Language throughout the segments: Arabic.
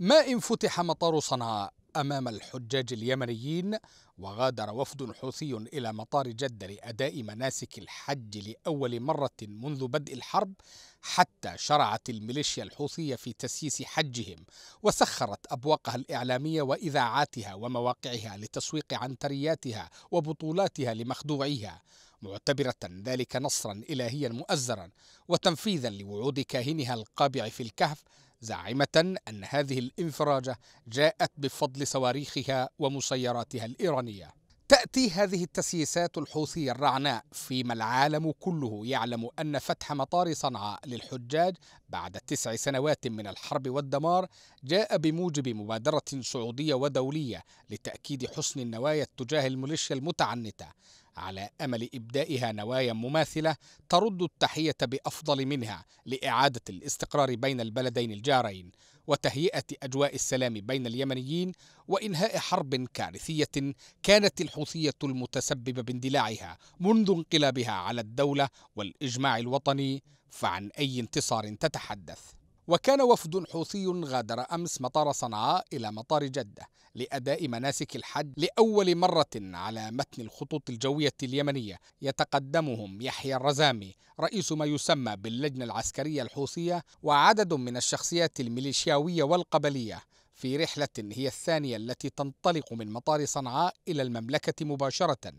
ما إن فتح مطار صنعاء أمام الحجاج اليمنيين وغادر وفد حوثي إلى مطار جدة لأداء مناسك الحج لأول مرة منذ بدء الحرب حتى شرعت الميليشيا الحوثية في تسييس حجهم وسخرت أبواقها الإعلامية وإذاعاتها ومواقعها لتسويق عنترياتها وبطولاتها لمخدوعيها معتبرة ذلك نصرا إلهيا مؤزرا وتنفيذا لوعود كاهنها القابع في الكهف زاعمة أن هذه الانفراجة جاءت بفضل صواريخها ومسيراتها الإيرانية تأتي هذه التسييسات الحوثية الرعناء فيما العالم كله يعلم أن فتح مطار صنعاء للحجاج بعد تسع سنوات من الحرب والدمار جاء بموجب مبادرة سعودية ودولية لتأكيد حسن النوايا تجاه الميليشيا المتعنتة على امل ابدائها نوايا مماثله ترد التحيه بافضل منها لاعاده الاستقرار بين البلدين الجارين وتهيئه اجواء السلام بين اليمنيين وانهاء حرب كارثيه كانت الحوثيه المتسببه باندلاعها منذ انقلابها على الدوله والاجماع الوطني فعن اي انتصار تتحدث وكان وفد حوثي غادر أمس مطار صنعاء إلى مطار جدة لأداء مناسك الحج لأول مرة على متن الخطوط الجوية اليمنية يتقدمهم يحيى الرزامي رئيس ما يسمى باللجنة العسكرية الحوثية وعدد من الشخصيات الميليشياوية والقبلية في رحلة هي الثانية التي تنطلق من مطار صنعاء إلى المملكة مباشرة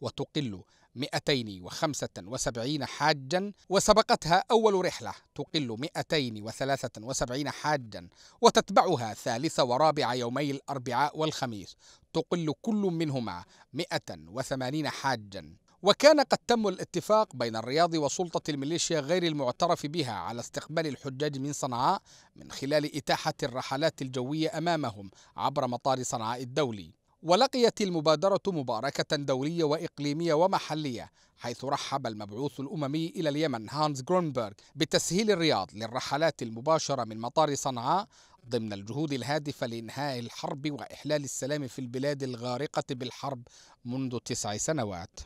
وتقل 275 حاجا وسبقتها أول رحلة تقل 273 حاجا وتتبعها ثالث ورابع يومي الأربعاء والخميس تقل كل منهما 180 حاجا وكان قد تم الاتفاق بين الرياض وسلطة الميليشيا غير المعترف بها على استقبال الحجاج من صنعاء من خلال إتاحة الرحلات الجوية أمامهم عبر مطار صنعاء الدولي ولقيت المبادرة مباركة دولية وإقليمية ومحلية حيث رحب المبعوث الأممي إلى اليمن هانز جرونبرغ بتسهيل الرياض للرحلات المباشرة من مطار صنعاء ضمن الجهود الهادفة لإنهاء الحرب وإحلال السلام في البلاد الغارقة بالحرب منذ تسع سنوات